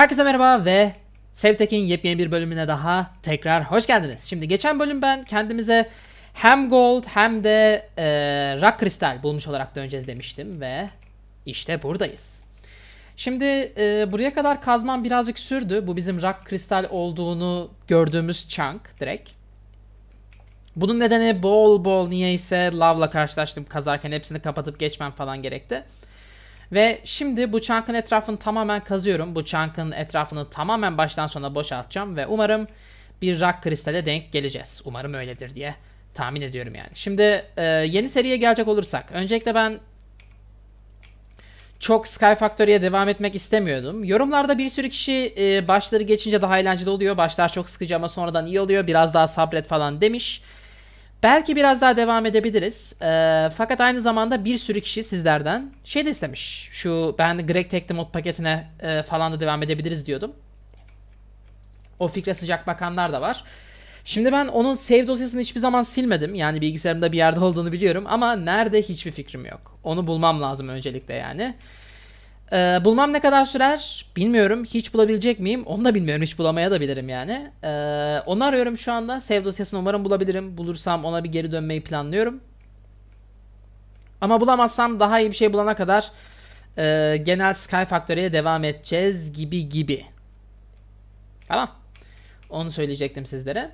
Herkese merhaba ve Sevtek'in yepyeni bir bölümüne daha tekrar hoş geldiniz. Şimdi geçen bölüm ben kendimize hem gold hem de e, rak kristal bulmuş olarak döneceğiz demiştim ve işte buradayız. Şimdi e, buraya kadar kazman birazcık sürdü. Bu bizim rock kristal olduğunu gördüğümüz chunk direkt. Bunun nedeni bol bol niyeyse lavla karşılaştım kazarken hepsini kapatıp geçmem falan gerekti. Ve şimdi bu çankın etrafını tamamen kazıyorum. Bu çankın etrafını tamamen baştan sona boşaltacağım ve umarım bir rak kristale denk geleceğiz. Umarım öyledir diye tahmin ediyorum yani. Şimdi e, yeni seriye gelecek olursak. Öncelikle ben çok Sky Factory'e devam etmek istemiyordum. Yorumlarda bir sürü kişi e, başları geçince daha eğlenceli oluyor. Başlar çok sıkıcı ama sonradan iyi oluyor. Biraz daha sabret falan demiş. Belki biraz daha devam edebiliriz. E, fakat aynı zamanda bir sürü kişi sizlerden şey de istemiş. Şu ben Greg Tekli mod paketine e, falan da devam edebiliriz diyordum. O fikre sıcak bakanlar da var. Şimdi ben onun save dosyasını hiçbir zaman silmedim. Yani bilgisayarımda bir yerde olduğunu biliyorum ama nerede hiçbir fikrim yok. Onu bulmam lazım öncelikle yani. Ee, bulmam ne kadar sürer bilmiyorum. Hiç bulabilecek miyim onu da bilmiyorum. Hiç bulamaya da bilirim yani. Ee, onu arıyorum şu anda. Save dosyasını umarım bulabilirim. Bulursam ona bir geri dönmeyi planlıyorum. Ama bulamazsam daha iyi bir şey bulana kadar e, genel Sky Factory'e devam edeceğiz gibi gibi. Tamam. Onu söyleyecektim sizlere.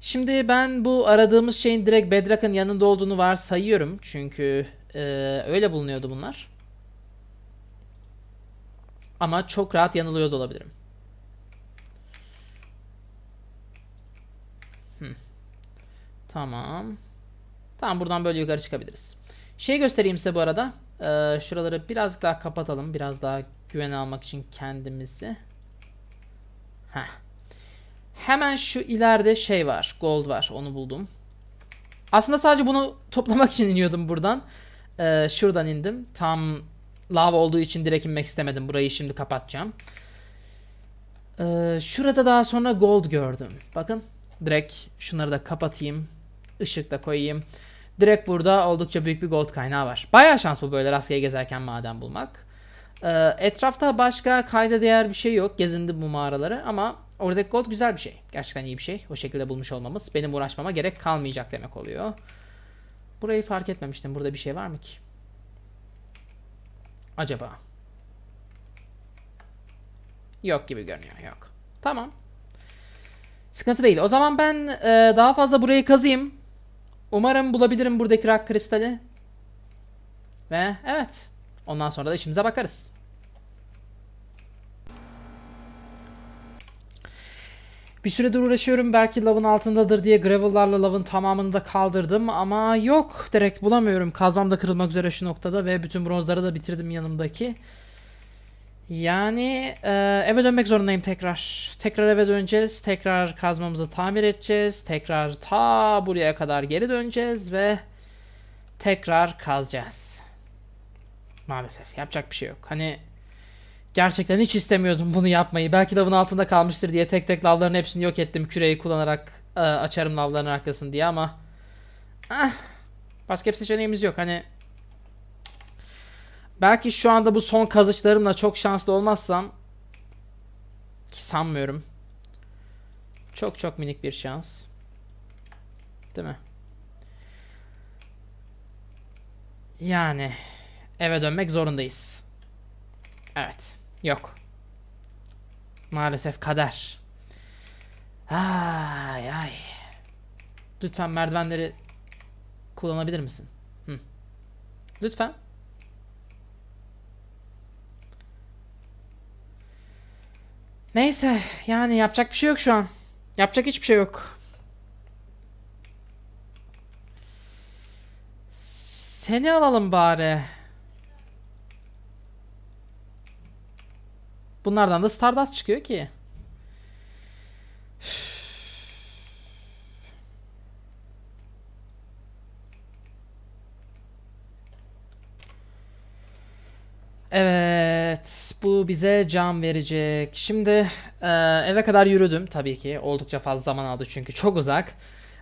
Şimdi ben bu aradığımız şeyin direkt Bedrock'ın yanında olduğunu varsayıyorum. Çünkü e, öyle bulunuyordu bunlar. Ama çok rahat yanılıyor da olabilirim. Hmm. Tamam. Tamam buradan böyle yukarı çıkabiliriz. Şey göstereyim size bu arada. Ee, şuraları biraz daha kapatalım. Biraz daha güvene almak için kendimizi. Heh. Hemen şu ileride şey var. Gold var. Onu buldum. Aslında sadece bunu toplamak için iniyordum buradan. Ee, şuradan indim. Tam Lava olduğu için direkt inmek istemedim. Burayı şimdi kapatacağım. Ee, şurada daha sonra gold gördüm. Bakın direkt şunları da kapatayım. Işık da koyayım. Direkt burada oldukça büyük bir gold kaynağı var. Bayağı bu böyle rastgele gezerken maden bulmak. Ee, etrafta başka kayda değer bir şey yok. Gezindim bu mağaraları ama oradaki gold güzel bir şey. Gerçekten iyi bir şey. O şekilde bulmuş olmamız benim uğraşmama gerek kalmayacak demek oluyor. Burayı fark etmemiştim. Burada bir şey var mı ki? acaba? Yok gibi görünüyor. Yok. Tamam. Sıkıntı değil. O zaman ben e, daha fazla burayı kazıyım. Umarım bulabilirim buradaki rak kristali. Ve evet. Ondan sonra da işimize bakarız. Bir süredir uğraşıyorum belki lavın altındadır diye gravel'larla lavın tamamını da kaldırdım ama yok direkt bulamıyorum. Kazmam da kırılmak üzere şu noktada ve bütün bronzları da bitirdim yanımdaki. Yani eve dönmek zorundayım tekrar. Tekrar eve döneceğiz, tekrar kazmamızı tamir edeceğiz, tekrar ta buraya kadar geri döneceğiz ve tekrar kazacağız. Maalesef yapacak bir şey yok. Hani Gerçekten hiç istemiyordum bunu yapmayı. Belki lavın altında kalmıştır diye tek tek lavların hepsini yok ettim. Küreyi kullanarak e, açarım lavların arkasını diye ama... Eh, başka bir seçeneğimiz yok. Hani Belki şu anda bu son kazıçlarımla çok şanslı olmazsam ki sanmıyorum. Çok çok minik bir şans. Değil mi? Yani eve dönmek zorundayız. Evet. Yok. Maalesef kader. Ay ay. Lütfen merdivenleri kullanabilir misin? Hı. Lütfen. Neyse yani yapacak bir şey yok şu an. Yapacak hiçbir şey yok. Seni alalım bari. Bunlardan da Stardust çıkıyor ki. Evet, bu bize can verecek. Şimdi e, eve kadar yürüdüm tabii ki. Oldukça fazla zaman aldı çünkü çok uzak.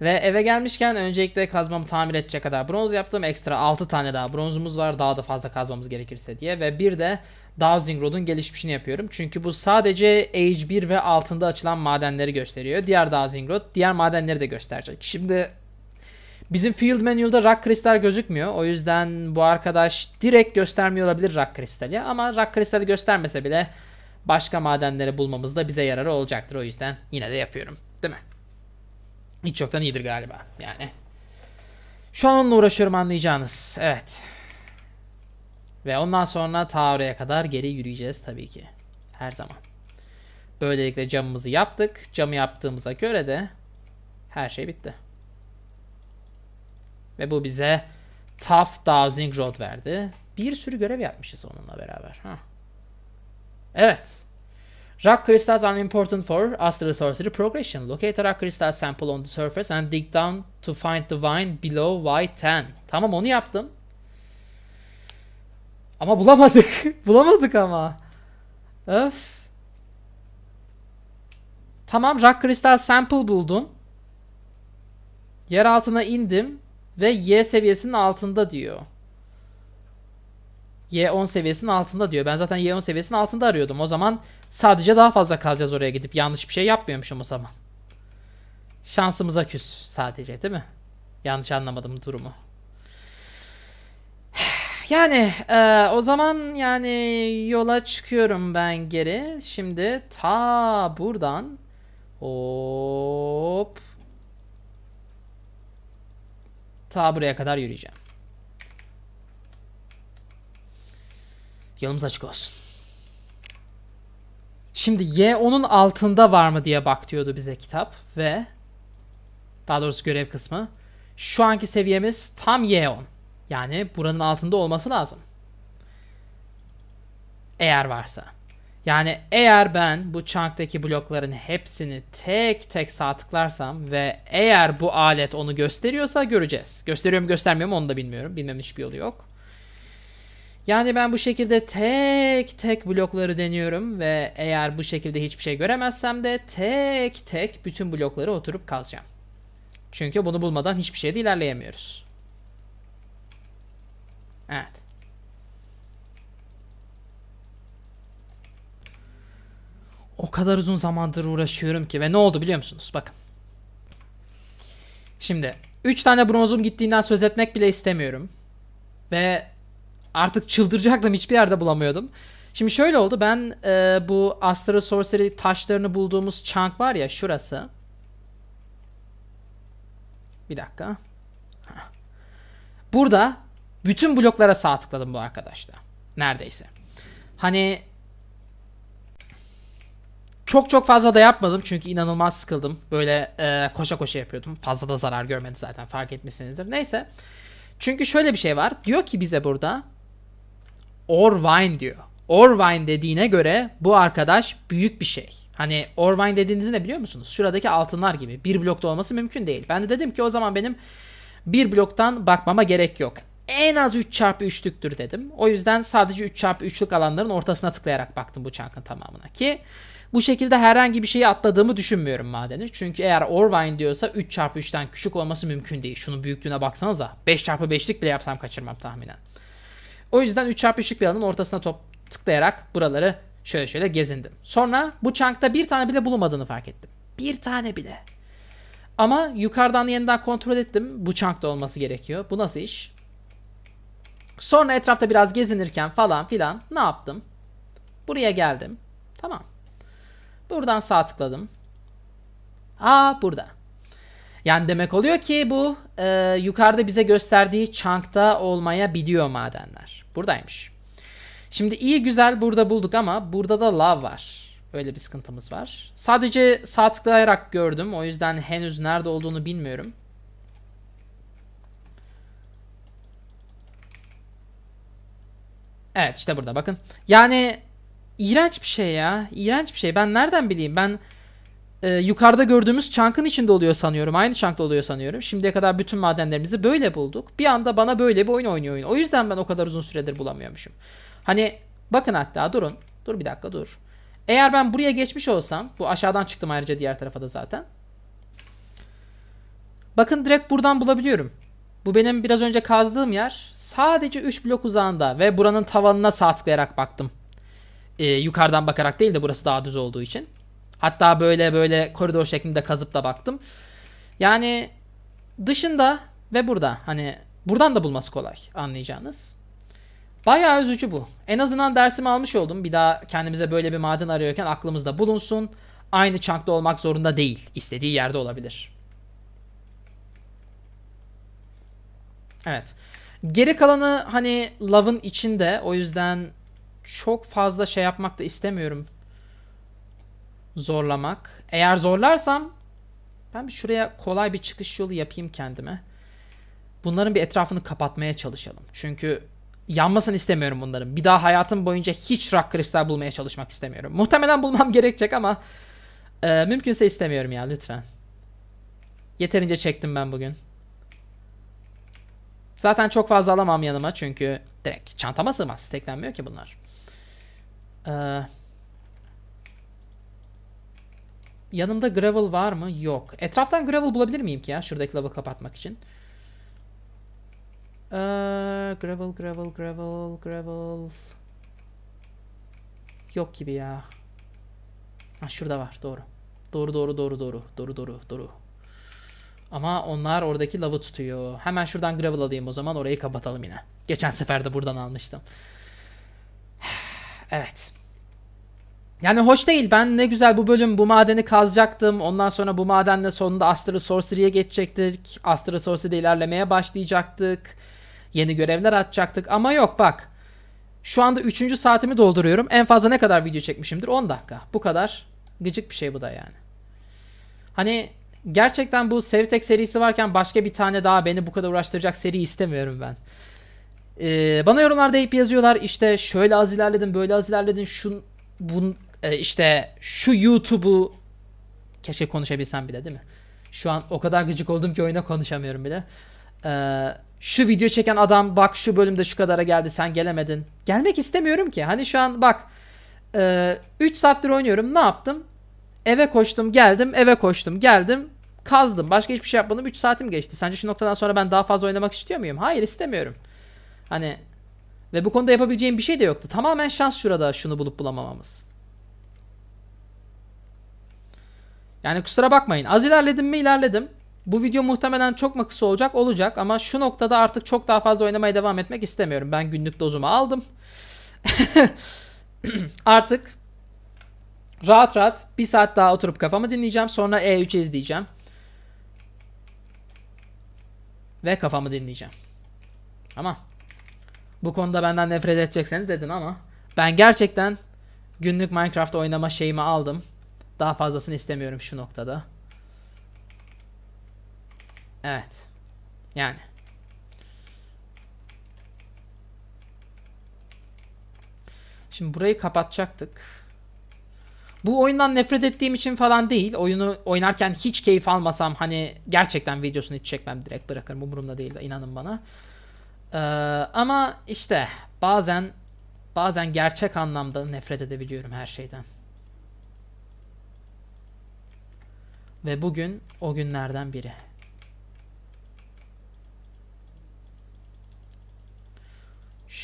Ve eve gelmişken öncelikle kazmamı tamir edecek kadar bronz yaptım. Ekstra 6 tane daha bronzumuz var. Daha da fazla kazmamız gerekirse diye. Ve bir de Dowsing Road'un gelişmişini yapıyorum. Çünkü bu sadece Age 1 ve altında açılan madenleri gösteriyor. Diğer Dowsing Road diğer madenleri de gösterecek. Şimdi bizim Field Manual'da Rock Kristal gözükmüyor. O yüzden bu arkadaş direkt göstermiyor olabilir Rock Kristal'i. Ama Rock Kristal'i göstermese bile başka madenleri bulmamızda bize yararı olacaktır. O yüzden yine de yapıyorum. Değil mi? Hiç yoktan iyidir galiba. Yani. Şu an onunla uğraşıyorum anlayacağınız. Evet. Ve ondan sonra ta oraya kadar geri yürüyeceğiz tabii ki. Her zaman. Böylelikle camımızı yaptık. Camı yaptığımıza göre de her şey bitti. Ve bu bize Tough Dowsing Road verdi. Bir sürü görev yapmışız onunla beraber. Ha. Evet. Rock crystals are important for astral sorcery progression. Locate a rock crystal sample on the surface and dig down to find the vine below Y10. Tamam onu yaptım. Ama bulamadık. bulamadık ama. Öf. Tamam rock Crystal sample buldum. Yer altına indim ve Y seviyesinin altında diyor. Y10 seviyesinin altında diyor. Ben zaten Y10 seviyesinin altında arıyordum. O zaman sadece daha fazla kalacağız oraya gidip. Yanlış bir şey yapmıyormuşum o zaman. Şansımıza küs sadece değil mi? Yanlış anlamadım durumu. Yani e, o zaman yani yola çıkıyorum ben geri. Şimdi ta buradan hop ta buraya kadar yürüyeceğim. Yolumuz açık olsun. Şimdi Y onun altında var mı diye bak diyordu bize kitap ve daha doğrusu görev kısmı. Şu anki seviyemiz tam Y10. Yani buranın altında olması lazım. Eğer varsa. Yani eğer ben bu chunk'taki blokların hepsini tek tek sağ tıklarsam ve eğer bu alet onu gösteriyorsa göreceğiz. Gösteriyor mu göstermiyor mu onu da bilmiyorum. Bilmem hiçbir yolu yok. Yani ben bu şekilde tek tek blokları deniyorum ve eğer bu şekilde hiçbir şey göremezsem de tek tek bütün blokları oturup kazacağım. Çünkü bunu bulmadan hiçbir şeyde ilerleyemiyoruz. Evet. O kadar uzun zamandır uğraşıyorum ki ve ne oldu biliyor musunuz? Bakın. Şimdi 3 tane bronzum gittiğinden söz etmek bile istemiyorum. Ve artık çıldıracaktım hiçbir yerde bulamıyordum. Şimdi şöyle oldu ben e, bu Astro Sorcery taşlarını bulduğumuz chunk var ya şurası. Bir dakika. Burada bütün bloklara sağ tıkladım bu arkadaşta. Neredeyse. Hani çok çok fazla da yapmadım çünkü inanılmaz sıkıldım. Böyle e, koşa koşa yapıyordum. Fazla da zarar görmedi zaten fark etmişsinizdir. Neyse. Çünkü şöyle bir şey var. Diyor ki bize burada Orvine diyor. Orvine dediğine göre bu arkadaş büyük bir şey. Hani Orvine dediğinizi ne biliyor musunuz? Şuradaki altınlar gibi. Bir blokta olması mümkün değil. Ben de dedim ki o zaman benim bir bloktan bakmama gerek yok en az 3 çarpı 3lüktür dedim. O yüzden sadece 3 çarpı 3lük alanların ortasına tıklayarak baktım bu çankın tamamına ki bu şekilde herhangi bir şeyi atladığımı düşünmüyorum madeni. Çünkü eğer Orvine diyorsa 3 çarpı 3ten küçük olması mümkün değil. Şunun büyüklüğüne baksanıza. 5 çarpı 5lik bile yapsam kaçırmam tahminen. O yüzden 3 çarpı 3lük bir alanın ortasına top tıklayarak buraları şöyle şöyle gezindim. Sonra bu çankta bir tane bile bulunmadığını fark ettim. Bir tane bile. Ama yukarıdan yeniden kontrol ettim. Bu çankta olması gerekiyor. Bu nasıl iş? Sonra etrafta biraz gezinirken falan filan ne yaptım? Buraya geldim. Tamam. Buradan sağ tıkladım. Aa burada. Yani demek oluyor ki bu e, yukarıda bize gösterdiği çankta biliyor madenler. Buradaymış. Şimdi iyi güzel burada bulduk ama burada da lav var. Öyle bir sıkıntımız var. Sadece sağ tıklayarak gördüm. O yüzden henüz nerede olduğunu bilmiyorum. Evet işte burada bakın. Yani iğrenç bir şey ya. İğrenç bir şey. Ben nereden bileyim? Ben e, yukarıda gördüğümüz çankın içinde oluyor sanıyorum. Aynı çankta oluyor sanıyorum. Şimdiye kadar bütün madenlerimizi böyle bulduk. Bir anda bana böyle bir oyun oynuyor oyun. O yüzden ben o kadar uzun süredir bulamıyormuşum. Hani bakın hatta durun. Dur bir dakika dur. Eğer ben buraya geçmiş olsam. Bu aşağıdan çıktım ayrıca diğer tarafa da zaten. Bakın direkt buradan bulabiliyorum. Bu benim biraz önce kazdığım yer. Sadece 3 blok uzağında ve buranın tavanına saatlayarak baktım. Ee, yukarıdan bakarak değil de burası daha düz olduğu için. Hatta böyle böyle koridor şeklinde kazıp da baktım. Yani dışında ve burada hani buradan da bulması kolay anlayacağınız. Bayağı üzücü bu. En azından dersimi almış oldum. Bir daha kendimize böyle bir maden arıyorken aklımızda bulunsun. Aynı çankta olmak zorunda değil. İstediği yerde olabilir. Evet. Geri kalanı hani Love'ın içinde. O yüzden çok fazla şey yapmak da istemiyorum. Zorlamak. Eğer zorlarsam ben bir şuraya kolay bir çıkış yolu yapayım kendime. Bunların bir etrafını kapatmaya çalışalım. Çünkü yanmasını istemiyorum bunların. Bir daha hayatım boyunca hiç rak kristal bulmaya çalışmak istemiyorum. Muhtemelen bulmam gerekecek ama e, mümkünse istemiyorum ya lütfen. Yeterince çektim ben bugün. Zaten çok fazla alamam yanıma çünkü direkt çantama sığmaz. Steklenmiyor ki bunlar. Ee, yanımda gravel var mı? Yok. Etraftan gravel bulabilir miyim ki ya? Şuradaki lavı kapatmak için. Ee, gravel, gravel, gravel, gravel. Yok gibi ya. Ha şurada var. Doğru. Doğru, doğru, doğru, doğru. Doğru, doğru, doğru. Ama onlar oradaki lavı tutuyor. Hemen şuradan gravel alayım o zaman orayı kapatalım yine. Geçen sefer de buradan almıştım. Evet. Yani hoş değil. Ben ne güzel bu bölüm bu madeni kazacaktım. Ondan sonra bu madenle sonunda Astro sorcery'ye geçecektik. Astro Sorcery'de ilerlemeye başlayacaktık. Yeni görevler atacaktık. Ama yok bak. Şu anda 3. saatimi dolduruyorum. En fazla ne kadar video çekmişimdir? 10 dakika. Bu kadar. Gıcık bir şey bu da yani. Hani gerçekten bu Sevtek serisi varken başka bir tane daha beni bu kadar uğraştıracak seri istemiyorum ben. Ee, bana yorumlarda hep yazıyorlar işte şöyle az ilerledin böyle az ilerledin şu bun, e, işte şu YouTube'u keşke konuşabilsem bile değil mi? Şu an o kadar gıcık oldum ki oyuna konuşamıyorum bile. Ee, şu video çeken adam bak şu bölümde şu kadara geldi sen gelemedin. Gelmek istemiyorum ki. Hani şu an bak 3 e, saattir oynuyorum ne yaptım? Eve koştum geldim eve koştum geldim Kazdım. Başka hiçbir şey yapmadım. 3 saatim geçti. Sence şu noktadan sonra ben daha fazla oynamak istiyor muyum? Hayır istemiyorum. Hani ve bu konuda yapabileceğim bir şey de yoktu. Tamamen şans şurada şunu bulup bulamamamız. Yani kusura bakmayın. Az ilerledim mi ilerledim. Bu video muhtemelen çok mu kısa olacak? Olacak ama şu noktada artık çok daha fazla oynamaya devam etmek istemiyorum. Ben günlük dozumu aldım. artık rahat rahat bir saat daha oturup kafamı dinleyeceğim. Sonra E3 izleyeceğim. Ve kafamı dinleyeceğim. Ama bu konuda benden nefret edecekseniz dedin ama ben gerçekten günlük Minecraft oynama şeyimi aldım. Daha fazlasını istemiyorum şu noktada. Evet. Yani. Şimdi burayı kapatacaktık. Bu oyundan nefret ettiğim için falan değil. Oyunu oynarken hiç keyif almasam hani gerçekten videosunu hiç çekmem direkt bırakırım. Umurumda değil inanın bana. Ee, ama işte bazen bazen gerçek anlamda nefret edebiliyorum her şeyden. Ve bugün o günlerden biri.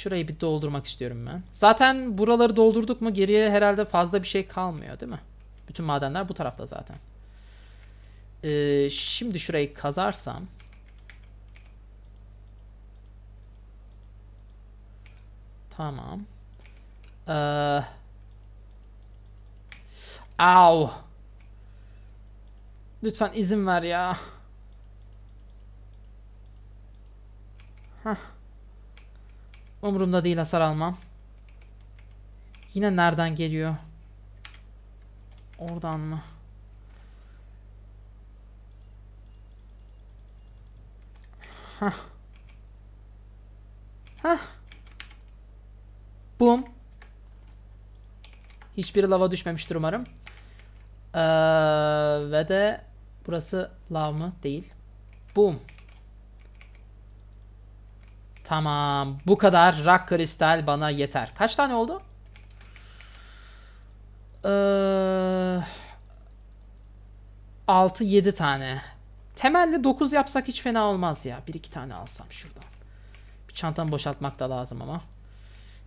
Şurayı bir doldurmak istiyorum ben. Zaten buraları doldurduk mu geriye herhalde fazla bir şey kalmıyor değil mi? Bütün madenler bu tarafta zaten. Ee, şimdi şurayı kazarsam. Tamam. Ee, au. Lütfen izin ver ya. Hah. Umurumda değil hasar almam. Yine nereden geliyor? Oradan mı? Hah. Hah. Bum. Hiçbir lava düşmemiştir umarım. Ee, ve de burası lav mı? Değil. Bum. Tamam. Bu kadar rak kristal bana yeter. Kaç tane oldu? Ee, 6-7 tane. Temelde 9 yapsak hiç fena olmaz ya. 1-2 tane alsam şuradan. Bir çantamı boşaltmak da lazım ama.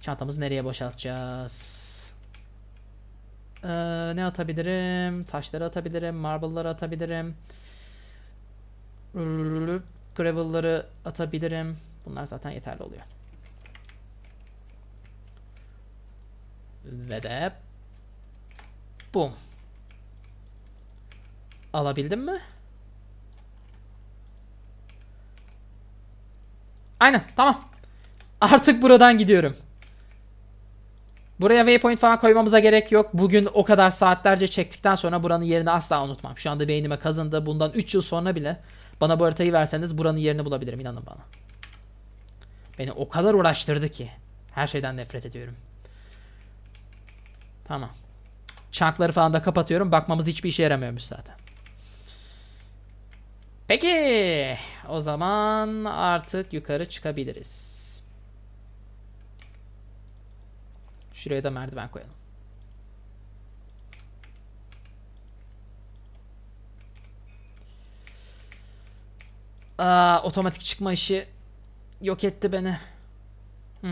Çantamızı nereye boşaltacağız? Ee, ne atabilirim? Taşları atabilirim. Marble'ları atabilirim. Gravel'ları atabilirim. Bunlar zaten yeterli oluyor. Ve de bum. Alabildim mi? Aynen tamam. Artık buradan gidiyorum. Buraya waypoint falan koymamıza gerek yok. Bugün o kadar saatlerce çektikten sonra buranın yerini asla unutmam. Şu anda beynime kazındı. Bundan 3 yıl sonra bile bana bu haritayı verseniz buranın yerini bulabilirim inanın bana. Beni o kadar uğraştırdı ki. Her şeyden nefret ediyorum. Tamam. Çankları falan da kapatıyorum. Bakmamız hiçbir işe yaramıyormuş zaten. Peki. O zaman artık yukarı çıkabiliriz. Şuraya da merdiven koyalım. Aa, otomatik çıkma işi Yok etti beni. Hı.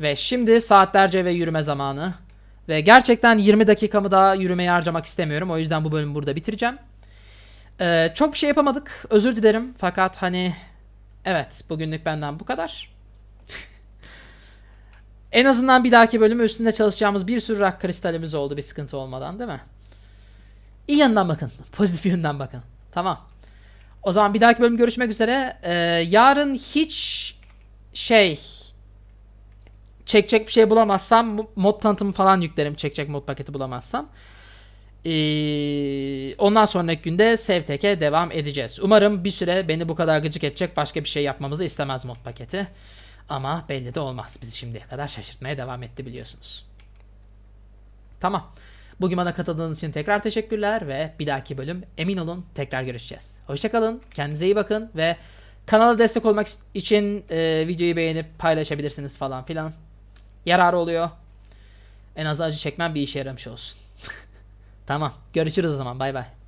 Ve şimdi saatlerce ve yürüme zamanı. Ve gerçekten 20 dakikamı daha yürümeye harcamak istemiyorum. O yüzden bu bölümü burada bitireceğim. Ee, çok bir şey yapamadık. Özür dilerim. Fakat hani evet bugünlük benden bu kadar. en azından bir dahaki bölümü üstünde çalışacağımız bir sürü rak kristalimiz oldu bir sıkıntı olmadan değil mi? İyi yandan bakın. Pozitif yönden bakın. Tamam. O zaman bir dahaki bölüm görüşmek üzere. Ee, yarın hiç şey çekecek bir şey bulamazsam mod tanıtımı falan yüklerim çekecek mod paketi bulamazsam. Ee, ondan sonraki günde Sevtek'e devam edeceğiz. Umarım bir süre beni bu kadar gıcık edecek başka bir şey yapmamızı istemez mod paketi. Ama belli de olmaz. Bizi şimdiye kadar şaşırtmaya devam etti biliyorsunuz. Tamam. Bugün bana katıldığınız için tekrar teşekkürler ve bir dahaki bölüm emin olun tekrar görüşeceğiz. Hoşçakalın, kendinize iyi bakın ve kanala destek olmak için e, videoyu beğenip paylaşabilirsiniz falan filan. Yararı oluyor. En az acı çekmem bir işe yaramış olsun. tamam görüşürüz o zaman bay bay.